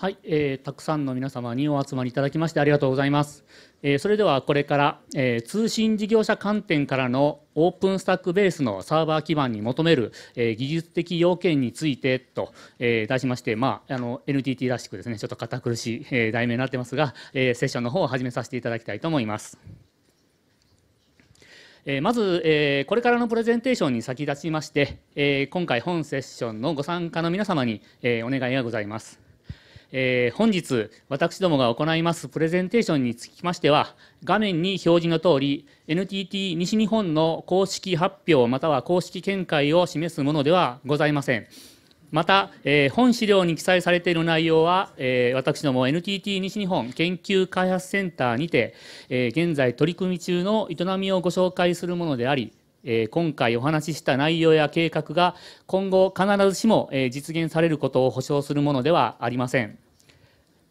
はい、えー、たくさんの皆様にお集まりいただきましてありがとうございます。えー、それではこれから、えー、通信事業者観点からのオープンスタックベースのサーバー基盤に求める、えー、技術的要件についてと、えー、題しまして、まあ、あの NTT らしくですねちょっと堅苦しい、えー、題名になってますが、えー、セッションの方を始めさせていただきたいと思います。えまず、えこれからのプレゼンテーションに先立ちまして、え今回本セッションのご参加の皆様に、えお願いがございます。えー、本日私どもが行いますプレゼンテーションにつきましては画面に表示の通り NTT 西日本の公式発表または公式見解を示すものではございませんまた、えー、本資料に記載されている内容は、えー、私ども NTT 西日本研究開発センターにて、え現在取り組み中の営みをご紹介するものでありえ今回お話しした内容や計画が今後必ずしも、え実現されることを保証するものではありません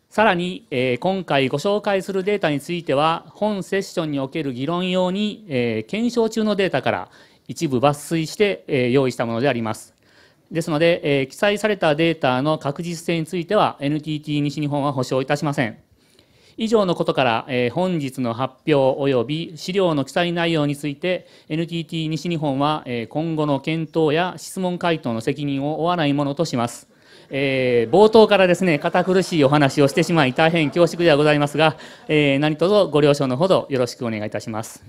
さらに、え今回ご紹介するデータについては本セッションにおける議論用に、え検証中のデータから一部抜粋して、え用意したものでありますですので、え記載されたデータの確実性については NTT 西日本は保証いたしません以上のことから、えー、本日の発表及び資料の記載内容について NTT 西日本は、えー、今後の検討や質問回答の責任を負わないものとします。えー、冒頭からですね堅苦しいお話をしてしまい大変恐縮ではございますが、えー、何卒ご了承のほどよろしくお願いいたします。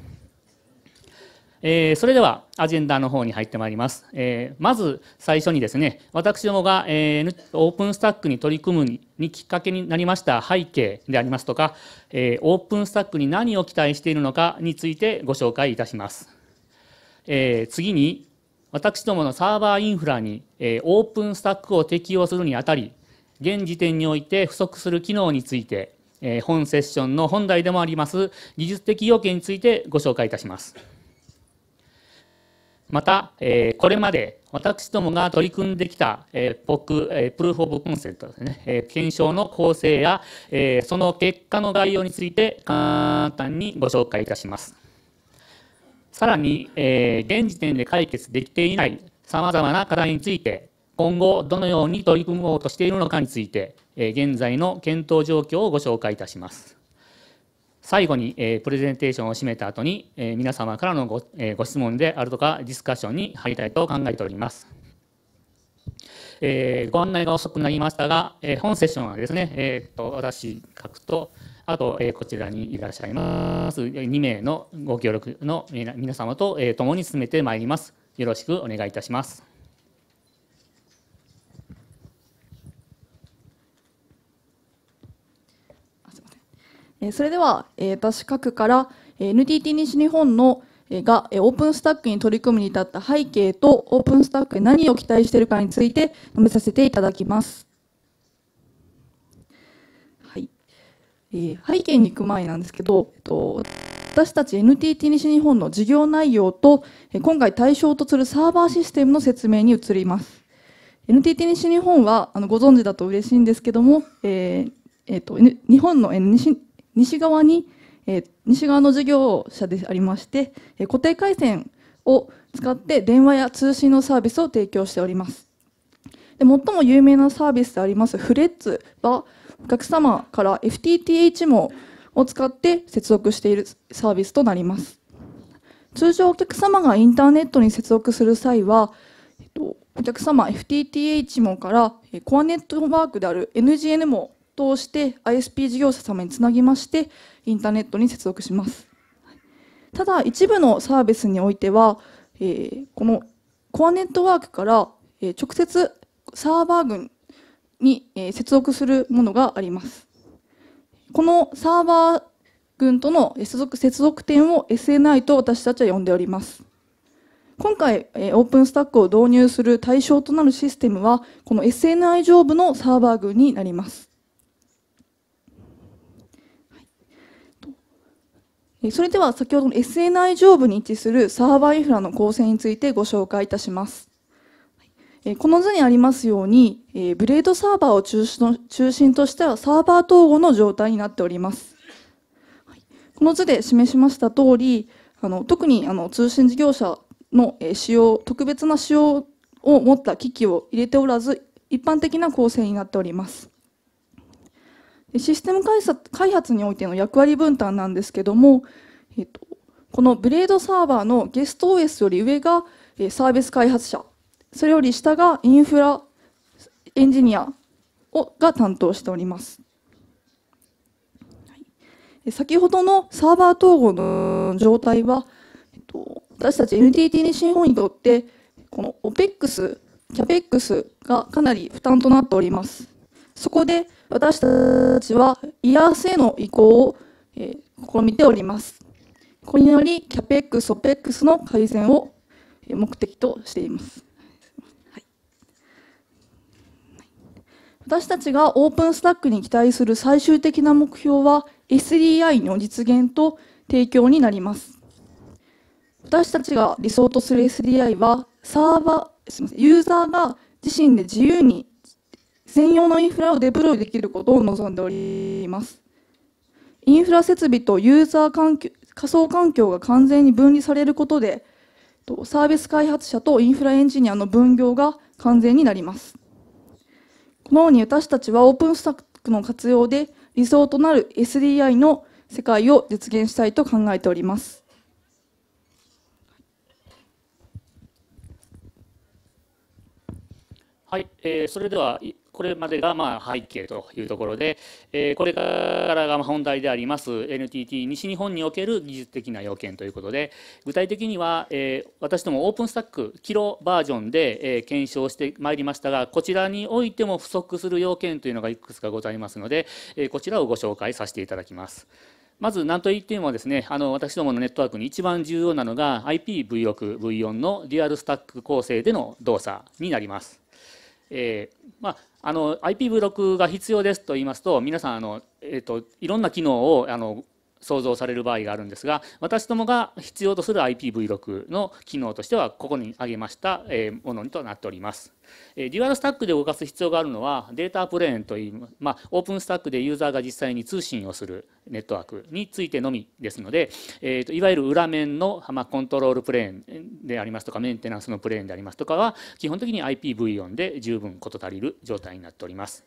えー、それではアジェンダの方に入ってまいります、えー、まず最初にですね私どもが、えー、オープンスタックに取り組むににきっかけになりました背景でありますとか、えー、オープンスタックに何を期待しているのかについてご紹介いたします、えー、次に私どものサーバーインフラに、えー、オープンスタックを適用するにあたり現時点において不足する機能について、えー、本セッションの本題でもあります技術的要件についてご紹介いたしますまた、えー、これまで私どもが取り組んできた、えー、ク、えー、プルーフ・オブ・コンセントですね、えー、検証の構成や、えー、その結果の概要について簡単にご紹介いたします。さらに、えー、現時点で解決できていないさまざまな課題について、今後どのように取り組もうとしているのかについて、えー、現在の検討状況をご紹介いたします。最後に、えー、プレゼンテーションを締めた後に、えー、皆様からのご,、えー、ご質問であるとかディスカッションに入りたいと考えております。えー、ご案内が遅くなりましたが、えー、本セッションはですね、えーと、私、各と、あと、えー、こちらにいらっしゃいます2名のご協力の皆様と、えー、共に進めてまいります。よろしくお願いいたします。それでは、私各から NTT 西日本のがオープンスタックに取り組むに至った背景とオープンスタックで何を期待しているかについて述べさせていただきます。はいえ背景に行く前なんですけど、えっと、私たち NTT 西日本の事業内容と今回対象とするサーバーシステムの説明に移ります。NTT 西日本はあのご存知だと嬉しいんですけども、えーえーと、日本の西側に、え西側の事業者でありまして、え固定回線を使って電話や通信のサービスを提供しております。で最も有名なサービスでありますフレッツは、お客様から FTTH 網を使って接続しているサービスとなります。通常お客様がインターネットに接続する際は、えっと、お客様 FTTH 網からコアネットワークである NGN 網をして ISP 事業者様につなぎましてインターネットに接続しますただ一部のサービスにおいては、えー、このコアネットワークから、え直接サーバー群に、え接続するものがありますこのサーバー群との接続接続点を SNI と私たちは呼んでおります今回、オープンスタックを導入する対象となるシステムは、この SNI 上部のサーバー群になります。それでは先ほどの SNI 上部に位置するサーバーインフラの構成についてご紹介いたします。この図にありますように、ブレードサーバーを中心としたサーバー統合の状態になっております。この図で示しました通り、あの特にあの通信事業者の使用、特別な使用を持った機器を入れておらず、一般的な構成になっております。システム開発においての役割分担なんですけども、えっと、このブレードサーバーのゲスト OS より上がサービス開発者、それより下がインフラエンジニアをが担当しております。先ほどのサーバー統合の状態は、えっと、私たち NTT 西日本にとって、この OPEX、CAPEX がかなり負担となっております。そこで、私たちはイヤースへの移行を、えー、試みております。これにより、CAPEX、OPEX の改善を目的としています。私たちがオープンスタックに期待する最終的な目標は SDI の実現と提供になります。私たちが理想とする SDI はサーバー、すみません、ユーザーが自身で自由に専用のインフラをデプロイできることを望んでおります。インフラ設備とユーザー環境仮想環境が完全に分離されることで、サービス開発者とインフラエンジニアの分業が完全になります。このように私たちはオープンスタックの活用で理想となる SDI の世界を実現したいと考えております。はい、えー、それではこれまでがまあ背景というところで、えこれからが本題であります NTT 西日本における技術的な要件ということで具体的には、え私どもオープンスタックキロバージョンで、え検証してまいりましたがこちらにおいても不足する要件というのがいくつかございますので、えこちらをご紹介させていただきます。まず何といってもですねあの私どものネットワークに一番重要なのが IPv6、V4 のリアルスタック構成での動作になります。えーまあ、あの IP v 6が必要ですと言いますと皆さんあの、えーと、いろんな機能をあの想像される場合があるんですが私どもが必要とする IPv6 の機能としてはここに挙げましたものとなっております。デュアルスタックで動かす必要があるのはデータプレーンという、まあ、オープンスタックでユーザーが実際に通信をするネットワークについてのみですので、えー、といわゆる裏面の、まあ、コントロールプレーンでありますとかメンテナンスのプレーンでありますとかは基本的に IPv4 で十分事足りる状態になっております。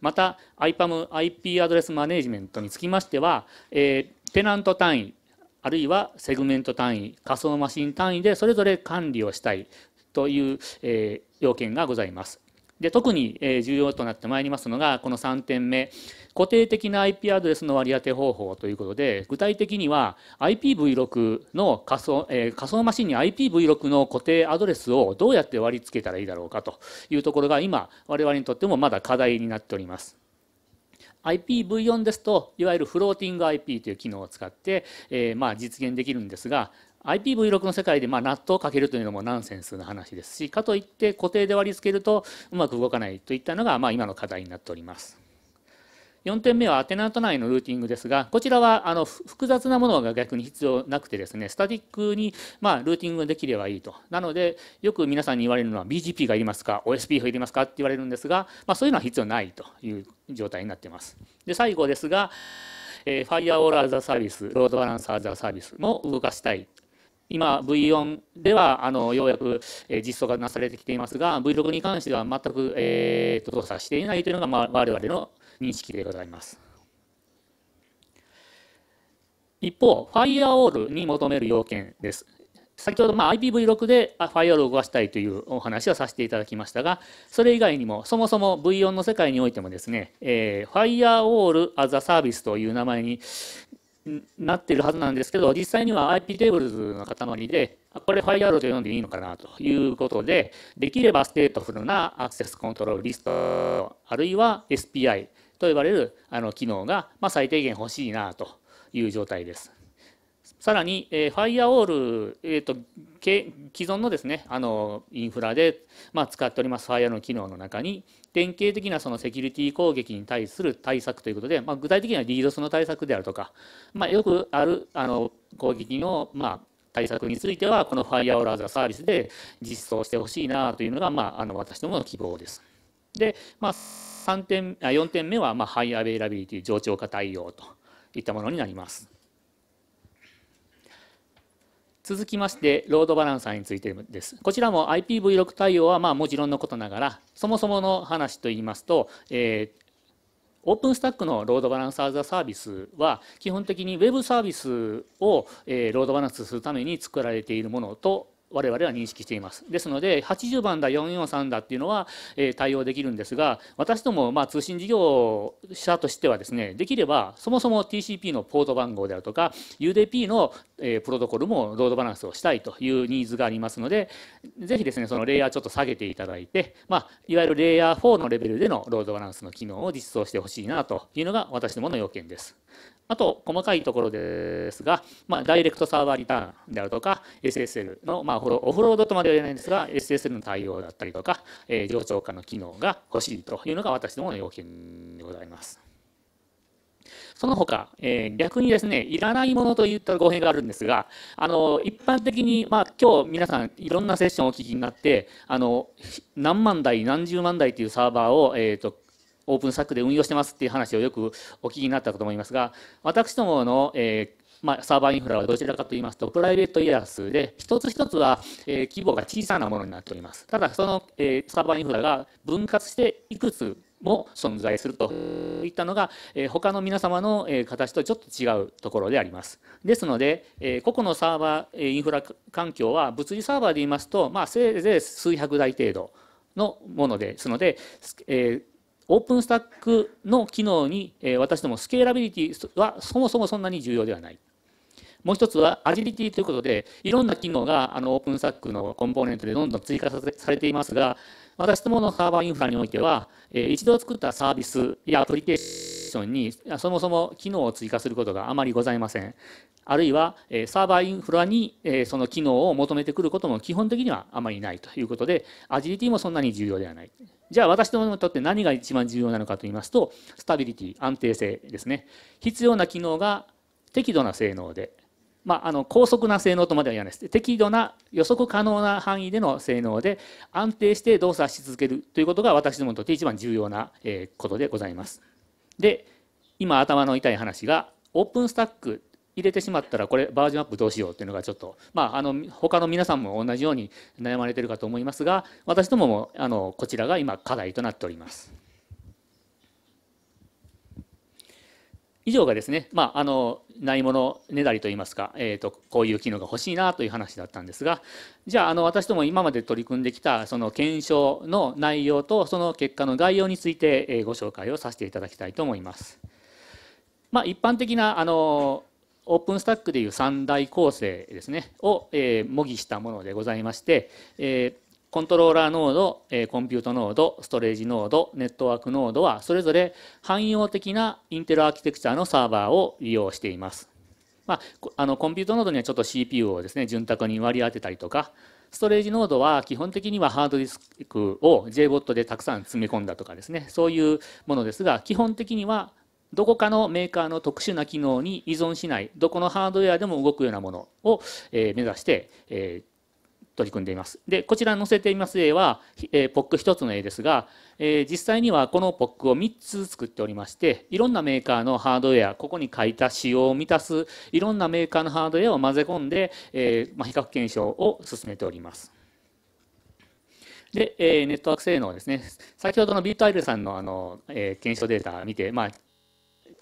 また IPAM、IP アドレスマネジメントにつきましては、えー、テナント単位、あるいはセグメント単位、仮想マシン単位でそれぞれ管理をしたいという、えー、要件がございます。で特に重要となってまいりますのがこの3点目固定的な IP アドレスの割り当て方法ということで具体的には IPv6 の仮想,、えー、仮想マシンに IPv6 の固定アドレスをどうやって割り付けたらいいだろうかというところが今我々にとってもまだ課題になっております。IPv4 ですといわゆるフローティング IP という機能を使って、えー、まあ実現できるんですが IPv6 の世界でまあ納豆をかけるというのもナンセンスな話ですしかといって固定で割り付けるとうまく動かないといったのがまあ今の課題になっております。4点目はテナント内のルーティングですがこちらはあの複雑なものが逆に必要なくてですねスタティックにまあルーティングできればいいとなのでよく皆さんに言われるのは BGP がいりますか o s p がいりますかって言われるんですが、まあ、そういうのは必要ないという状態になっていますで最後ですがえファイアウォールアザーサービス、ロードバランサーアザーサービスも動かしたい今 V4 ではあのようやく、え実装がなされてきていますが V6 に関しては全く、えー、と動作していないというのが、まあ、我々の認識でございます。一方、Firewall に求める要件です。先ほど、まあ、IPv6 で Firewall を動かしたいというお話をさせていただきましたが、それ以外にも、そもそも V4 の世界においてもですね、えー、Firewall as a Service という名前になっているはずなんですけど、実際には IP テーブルズの塊で、これ f i r e r o u t んでいいのかなということで、できればステートフルなアクセスコントロールリスト、あるいは SPI と呼ばれるあの機能が、ま最低限欲しいなという状態です。さらに、えー、ファイアウォール、えーと、と既存のですねあのインフラで、まあ、使っておりますファイアの機能の中に、典型的なそのセキュリティ攻撃に対する対策ということで、まあ、具体的にはリードスの対策であるとか、まあ、よくあるあの攻撃の、まあ、対策については、このファイアウォーラーズサービスで実装してほしいなというのが、まあ、あの私どもの希望です。で、まあ、3点4点目は、まあ、ハイアベイラビリティ、冗長化対応といったものになります。続きまして、ロードバランサーについてです。こちらも IPv6 対応はまあもちろんのことながら、そもそもの話といいますと、えー、オープンスタックのロードバランサーザサービスは基本的に Web サービスをロードバランスするために作られているものと我々は認識しています。ですので80番だ443だっていうのは、えー、対応できるんですが私ども、まあ、通信事業者としてはですねできればそもそも TCP のポート番号であるとか UDP の、えー、プロトコルもロードバランスをしたいというニーズがありますのでぜひですねそのレイヤーちょっと下げていただいて、まあ、いわゆるレイヤー4のレベルでのロードバランスの機能を実装してほしいなというのが私どもの要件です。あと、細かいところですが、まあ、ダイレクトサーバーリターンであるとか、SSL の、まあ、オフロードとまでは言えないんですが、SSL の対応だったりとか、えー、冗長化の機能が欲しいというのが私どもの要件でございます。その他、えー、逆にですね、いらないものといった語弊があるんですが、あの一般的に、まあ、今日皆さんいろんなセッションをお聞きになって、あの何万台、何十万台というサーバーを、えーとオープンサックで運用してますっていう話をよくお聞きになったかと思いますが、私どもの、えー、まあ、サーバーインフラはどちらかと言いますと、プライベートイヤースで、一つ一つは、えー、規模が小さなものになっております。ただ、その、えー、サーバーインフラが分割していくつも存在するといったのが、えー、他の皆様の、えー、形とちょっと違うところであります。ですので、えー、個々のサーバー、えインフラ環境は物理サーバーで言いますと、まあ、せいぜい数百台程度のものですので、えーオープンスタックの機能に、え私どもスケーラビリティはそもそもそんなに重要ではない。もう一つはアジリティということで、いろんな機能があのオープンスタックのコンポーネントでどんどん追加されていますが、私どものサーバーインフラにおいては、え一度作ったサービスやアプリケーションにそもそも機能を追加することがあまりございません。あるいは、えサーバーインフラに、えその機能を求めてくることも基本的にはあまりないということで、アジリティもそんなに重要ではない。じゃあ私にとって何が一番重要なのかと言いますとスタビリティ安定性ですね必要な機能が適度な性能で、まあ、あの高速な性能とまでは言わないです適度な予測可能な範囲での性能で安定して動作し続けるということが私どもにとって一番重要なことでございますで今頭の痛い話がオープンスタック入れてしまったらこれバージョンアップどうしようっていうのがちょっとまああの他の皆さんも同じように悩まれてるかと思いますが私どももあのこちらが今課題となっております。以上がですね、まあ、あのないものねだりといいますか、えーと、こういう機能が欲しいなという話だったんですがじゃああの私ども今まで取り組んできたその検証の内容とその結果の概要についてご紹介をさせていただきたいと思います。まあ、一般的なあのオープンスタックでいう3大構成ですねを、えー、模擬したものでございまして、えー、コントローラーノード、えー、コンピュートノード、ストレージノード、ネットワークノードはそれぞれ汎用的なインテルアーキテクチャのサーバーを利用しています。まあ、あのコンピュートノードにはちょっと CPU をですね潤沢に割り当てたりとかストレージノードは基本的にはハードディスクを JBOT でたくさん詰め込んだとかですねそういうものですが基本的にはどこかのメーカーの特殊な機能に依存しないどこのハードウェアでも動くようなものを、え目指して、え取り組んでいます。で、こちらに載せています絵は、え o ポック1つの絵ですが、え実際にはこのポックを3つ作っておりまして、いろんなメーカーのハードウェア、ここに書いた仕様を満たす、いろんなメーカーのハードウェアを混ぜ込んで、えまあ、比較検証を進めております。で、えネットワーク性能ですね。先ほどのビートアイルさんのあの、えー、検証データ見て、まあ、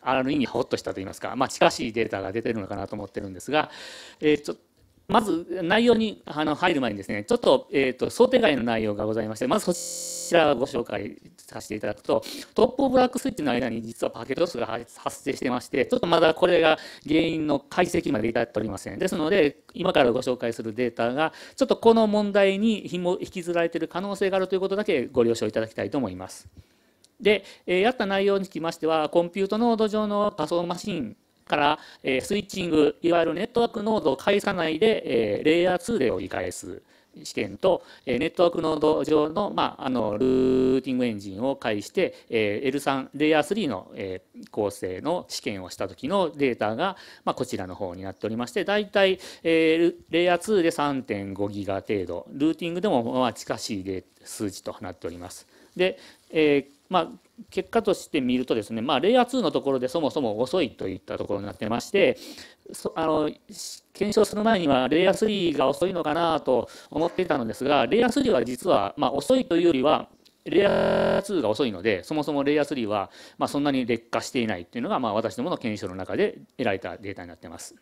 ある意味ほっとしたといいますか、まあ、近しいデータが出てるのかなと思ってるんですが、えー、ちょまず内容にあの入る前にですねちょっと,、えーと、想定外の内容がございましてまずそちらをご紹介させていただくとトップオブラックスイッチの間に実はパケット数が発生してましてちょっとまだこれが原因の解析まで至っておりませんですので今からご紹介するデータがちょっとこの問題に引きずられている可能性があるということだけご了承いただきたいと思います。で、えー、やった内容につきましては、コンピュートノード上の仮想マシンから、えー、スイッチング、いわゆるネットワークノードを介さないで、えー、レイヤー2で折り返す。試験と、えー、ネットワークノード上の,、まあ、あのルーティングエンジンを介して、えー、L3 レイヤー3の、えー、構成の試験をした時のデータが、まあ、こちらの方になっておりましてだいたい、えー、レイヤー2で3.5ギガ程度ルーティングでも、まあ、近しい数値となっております。で、えーまあ、結果として見るとですね、まあ、レイヤー2のところでそもそも遅いといったところになってましてあの検証する前にはレイヤー3が遅いのかなと思っていたのですがレイヤー3は実は、まあ、遅いというよりはレイヤー2が遅いのでそもそもレイヤー3は、まそんなに劣化していないというのが、まあ、私どもの検証の中で得られたデータになってます。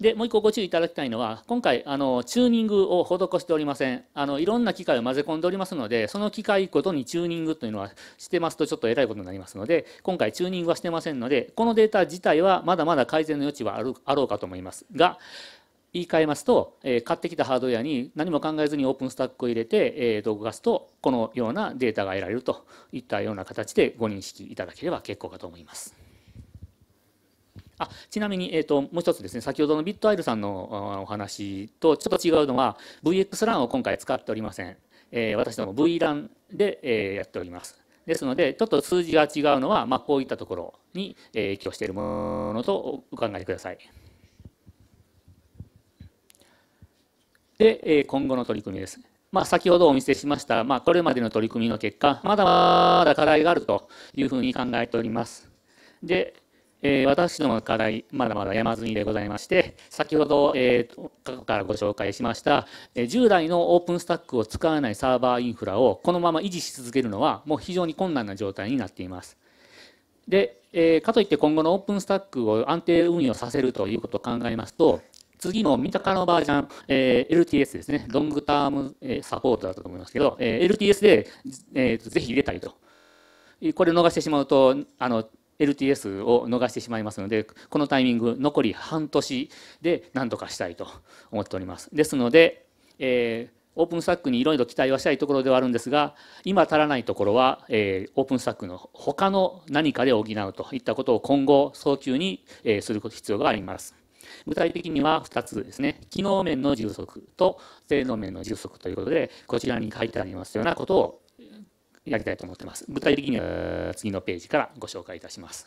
で、もう一個ご注意いただきたいのは、今回、あの、チューニングを施しておりません。あの、いろんな機械を混ぜ込んでおりますので、その機械ごとにチューニングというのはしてますとちょっとえらいことになりますので、今回チューニングはしてませんので、このデータ自体はまだまだ改善の余地はあるあろうかと思いますが、言い換えますと、えー、買ってきたハードウェアに何も考えずにオープンスタックを入れて、えー、動画すと、このようなデータが得られるといったような形でご認識いただければ結構かと思います。あちなみに、えーと、もう一つですね先ほどのビットアイルさんのお話とちょっと違うのは VXLAN を今回使っておりません、えー、私ども VLAN で、えー、やっておりますですのでちょっと数字が違うのは、まあ、こういったところに、え影響しているものとお考えくださいで、えー、今後の取り組みですまあ、先ほどお見せしました、まあ、これまでの取り組みの結果、まだまだ課題があるというふうに考えております。で、えー、私どもの課題、まだまだ山積みでございまして、先ほど、えー、過去からご紹介しました、えー、従来のオープンスタックを使わないサーバーインフラをこのまま維持し続けるのは、もう非常に困難な状態になっています。で、えー、かといって今後のオープンスタックを安定運用させるということを考えますと、次の三鷹のバージョン、えー、LTS ですね、ロングターム、えサポートだったと思いますけど、えー、LTS で、えー、ぜひ入れたいと。これ逃してしまうと、あの LTS を逃してしまいますのでこのタイミング残り半年で何とかしたいと思っておりますですので、えーオープンスタックにいろいろ期待はしたいところではあるんですが今足らないところは、えー、オープンスタックの他の何かで補うといったことを今後早急に、えー、する必要があります具体的には2つですね機能面の充足と性能面の充足ということでこちらに書いてありますようなことをやりたいと思ってます。具体的には次のページからご紹介いたします。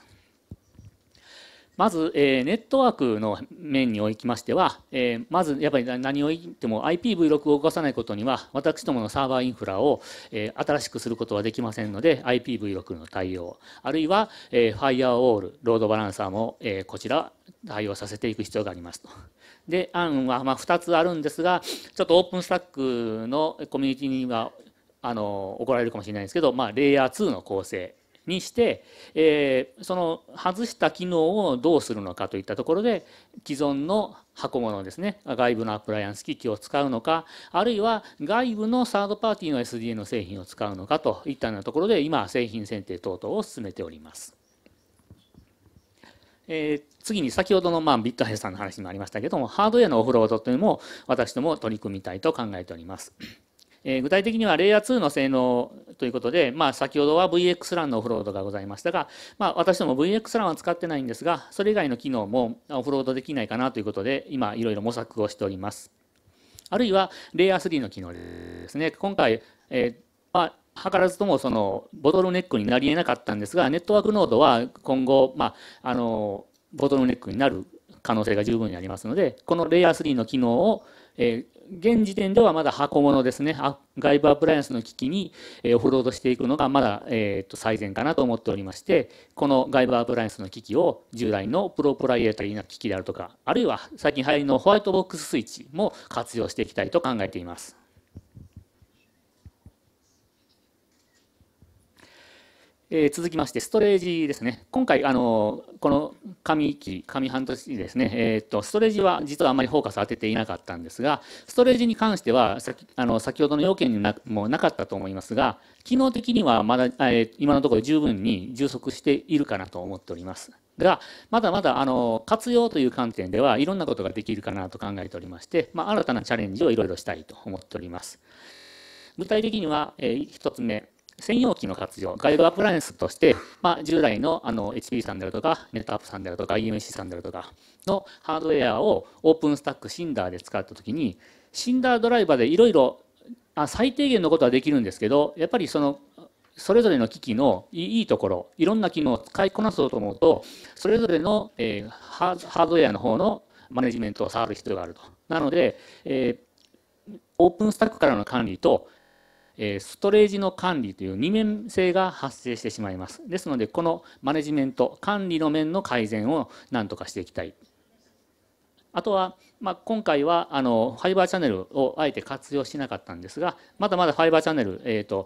まず、えー、ネットワークの面におきましては、えー、まずやっぱり何を言っても IPv6 を動かさないことには私どものサーバーインフラを、えー、新しくすることはできませんので IPv6 の対応あるいは、えー、ファイアウォールロードバランサーも、えー、こちら対応させていく必要がありますと。で案はまあ2つあるんですがちょっとオープンスタックのコミュニティにはあの怒られるかもしれないんですけど、まあ、レイヤー2の構成にして、えー、その外した機能をどうするのかといったところで既存の箱物ですね外部のアプライアンス機器を使うのかあるいは外部のサードパーティーの SDN の製品を使うのかといったようなところで今製品選定等々を進めております。えー、次に先ほどの、まあ、ビットハイさんの話にもありましたけどもハードウェアのオフロードというのも私ども取り組みたいと考えております。え具体的にはレイヤー2の性能ということで、まあ、先ほどは VXLAN のオフロードがございましたが、まあ、私ども VXLAN は使ってないんですがそれ以外の機能もオフロードできないかなということで今いろいろ模索をしておりますあるいはレイヤー3の機能ですね今回、えーまあ、図らずともそのボトルネックになりえなかったんですがネットワークノードは今後、まあ、あのボトルネックになる可能性が十分にありますのでこのレイヤー3の機能を、えー現時点ではまだ箱物ですね外部アプライアンスの機器にオフロードしていくのがまだ、えと最善かなと思っておりましてこの外部アプライアンスの機器を従来のプロプライエタリーな機器であるとかあるいは最近流行りのホワイトボックススイッチも活用していきたいと考えています。えー、続きまして、ストレージですね。今回、あのこの上期、上半年ですね、えーと、ストレージは実はあまりフォーカス当てていなかったんですが、ストレージに関しては、先あの先ほどの要件になもなかったと思いますが、機能的にはまだ、えー、今のところ十分に充足しているかなと思っております。が、まだまだあの活用という観点ではいろんなことができるかなと考えておりまして、まあ、新たなチャレンジをいろいろしたいと思っております。具体的には、えー、1つ目、専用機の活用、外部アプライアンスとして、まあ、従来のあの HP さんであるとか、ネットアップさんであるとか、EMC さんであるとかのハードウェアをオープンスタック、シンダーで使ったときに、シンダードライバーでいろいろ最低限のことはできるんですけど、やっぱりそのそれぞれの機器のいいところ、いろんな機能を使いこなそうと思うと、それぞれの、えー、ハードウェアの方のマネジメントを触る必要があると。なので、えー、オープンスタックからの管理とえストレージの管理という二面性が発生してしまいますですのでこのマネジメント管理の面の改善を何とかしていきたいあとは、まあ、今回はあのファイバーチャンネルをあえて活用しなかったんですがまだまだファイバーチャンネル、えーと、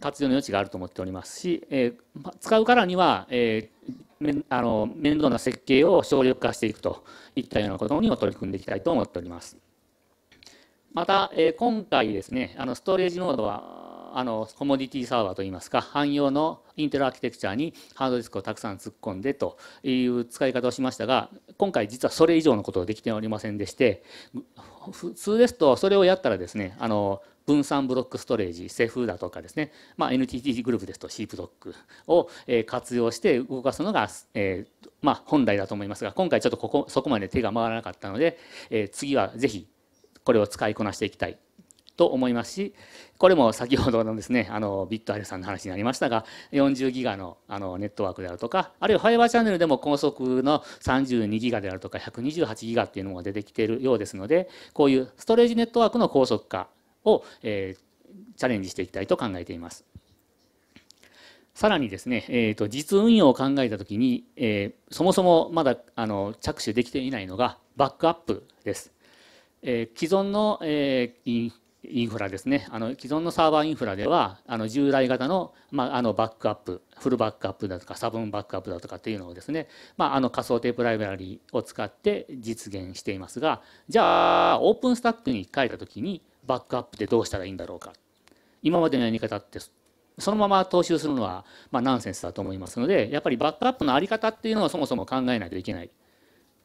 活用の余地があると思っておりますし、えー、使うからには、えー、あの面倒な設計を省力化していくといったようなことにも取り組んでいきたいと思っております。また、え今回ですねあのストレージノードはあのコモディティサーバーといいますか汎用のインテルアーキテクチャにハードディスクをたくさん突っ込んでという使い方をしましたが今回実はそれ以上のことができておりませんでして普通ですとそれをやったらですねあの分散ブロックストレージ、セフだとかですね、まあ、NTT グループですと c プドックを活用して動かすのが、えー、まあ、本来だと思いますが、今回ちょっとここそこまで手が回らなかったので、えー、次はぜひこれを使いこなしていきたいと思いますしこれも先ほどのですねあのビットアイさんの話になりましたが40ギガのあのネットワークであるとかあるいはファイバーチャンネルでも高速の32ギガであるとか128ギガっていうのが出てきているようですのでこういうストレージネットワークの高速化を、えー、チャレンジしていきたいと考えています。さらにですね、えーと、実運用を考えた時に、えー、そもそもまだあの着手できていないのがバックアップです。え既存の、えインフラですねあの既存のサーバーインフラではあの従来型の,、まあ、あのバックアップフルバックアップだとかサブンバックアップだとかっていうのをですね、まあ、あの仮想テープライブラリを使って実現していますがじゃあオープンスタックに書いた時にバックアップってどうしたらいいんだろうか今までのやり方ってそのまま踏襲するのはまあナンセンスだと思いますのでやっぱりバックアップの在り方っていうのをそもそも考えないといけない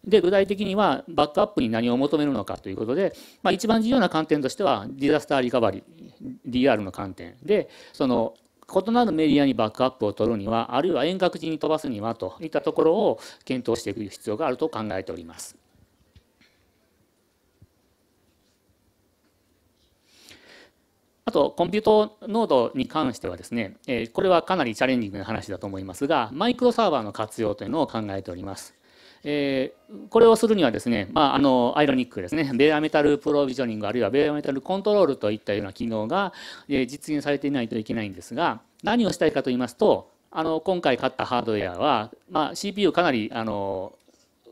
で具体的にはバックアップに何を求めるのかということで、まあ、一番重要な観点としてはディザスターリカバリー DR の観点でその異なるメディアにバックアップを取るにはあるいは遠隔地に飛ばすにはといったところを検討していく必要があると考えております。あと、コンピュートノードに関してはですね、えこれはかなりチャレンジングな話だと思いますが、マイクロサーバーの活用というのを考えております。えー、これをするにはですね、まあ、あのアイロニックですねベアメタルプロビジョニングあるいはベアメタルコントロールといったような機能が、えー、実現されていないといけないんですが何をしたいかと言いますとあの今回買ったハードウェアは、まあ、CPU かなりあの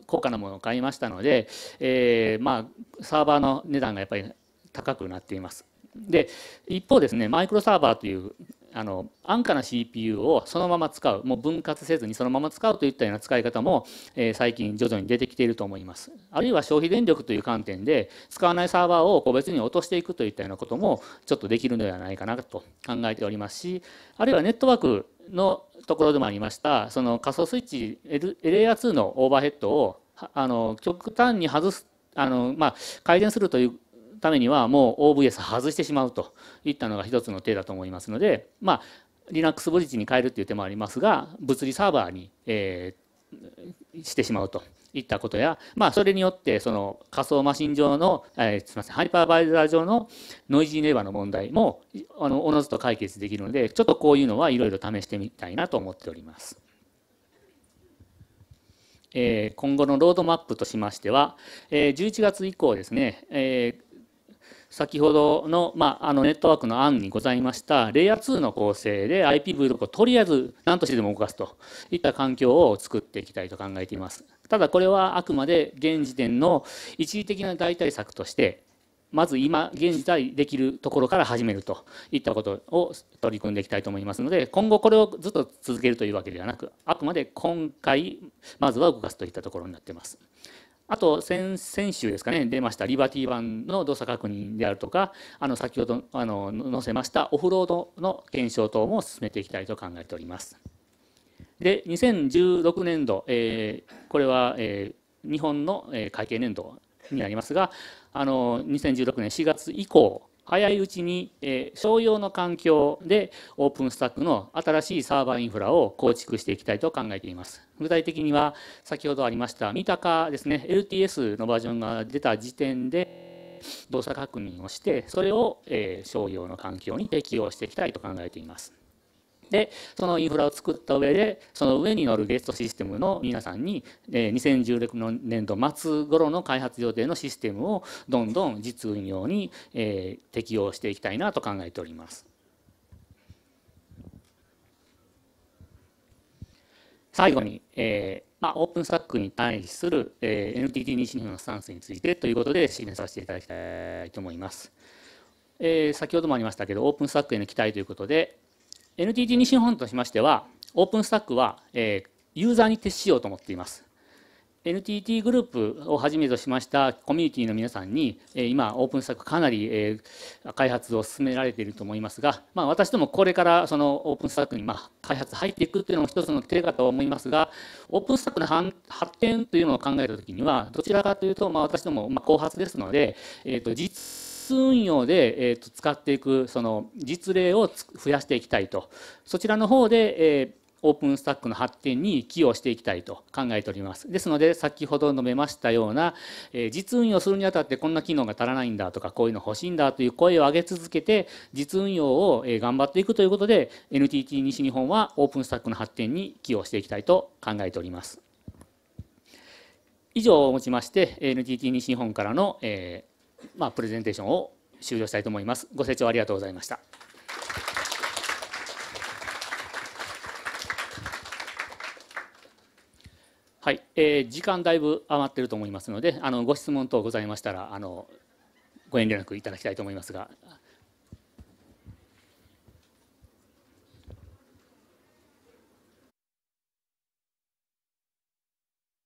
高価なものを買いましたので、えー、まあ、サーバーの値段がやっぱり高くなっています。で一方ですねマイクロサーバーというあの安価な CPU をそのまま使うもう分割せずにそのまま使うといったような使い方も、えー、最近徐々に出てきていると思いますあるいは消費電力という観点で使わないサーバーを個別に落としていくといったようなこともちょっとできるのではないかなと考えておりますしあるいはネットワークのところでもありましたその仮想スイッチ LAR2 のオーバーヘッドをあの極端に外すあの、まあ、改善するというためにはもう OVS 外してしまうといったのが一つの手だと思いますので、まあ、Linux ボディに変えるっていう手もありますが物理サーバーに、えー、してしまうといったことや、まあ、それによってその仮想マシン上の、えー、すみませんハイパーバイザー上のノイジーネイバーの問題もあのおのずと解決できるのでちょっとこういうのはいろいろ試してみたいなと思っております。え今後のロードマップとしましては、え11月以降ですね、え先ほどの,、まあ、あのネットワークの案にございましたレイヤー2の構成で IP ブロックをとりあえず何としてでも動かすといった環境を作っていきたいと考えています。ただこれはあくまで現時点の一時的な代替策としてまず今現時代できるところから始めるといったことを取り組んでいきたいと思いますので今後これをずっと続けるというわけではなくあくまで今回まずは動かすといったところになっています。あと先先週ですかね出ましたリバティ版の動作確認であるとかあの先ほどあの載せましたオフロードの検証等も進めていきたいと考えております。で2016年度、えー、これは、えー、日本の会計年度になりますがあの2016年4月以降早いうちに、え商用の環境でオープンスタックの新しいサーバーインフラを構築していきたいと考えています。具体的には先ほどありました三鷹ですね LTS のバージョンが出た時点で動作確認をしてそれを、え商用の環境に適用していきたいと考えています。でそのインフラを作った上でその上に乗るゲストシステムの皆さんに、えー、2016年度末頃の開発予定のシステムをどんどん実運用に、えー、適用していきたいなと考えております。最後に、えーまあ、オープンスタックに対する、えー、NTT 西日本のスタンスについてということで示させていただきたいと思います。えー、先ほどもありましたけど、オープンスタックへの期待ということで、NTT 西日本としましては、オープンスタックは、えー、ユーザーに徹しようと思っています。NTT グループをはじめとしましたコミュニティの皆さんに、今、オープンスタックかなり開発を進められていると思いますが、まあ、私どもこれからそのオープンスタックにま開発入っていくというのも一つの手かと思いますが、オープンスタックの発展というのを考えたときには、どちらかというと、まあ、私どもま後発ですので、えー、と実運用で、えー、と使っていくその実例を増やしていきたいとそちらの方で、えー、オープンスタックの発展に寄与していきたいと考えております。ですので先ほど述べましたような、えー、実運用するにあたってこんな機能が足らないんだとかこういうの欲しいんだという声を上げ続けて実運用をえ頑張っていくということで NTT 西日本はオープンスタックの発展に寄与していきたいと考えております。以上をもちまして NTT 西日本からの、えーまあ、プレゼンテーションを終了したいと思います。ご清聴ありがとうございました。はい、えー、時間だいぶ余ってると思いますので、あのご質問等ございましたら、あのご遠慮なくいただきたいと思いますが。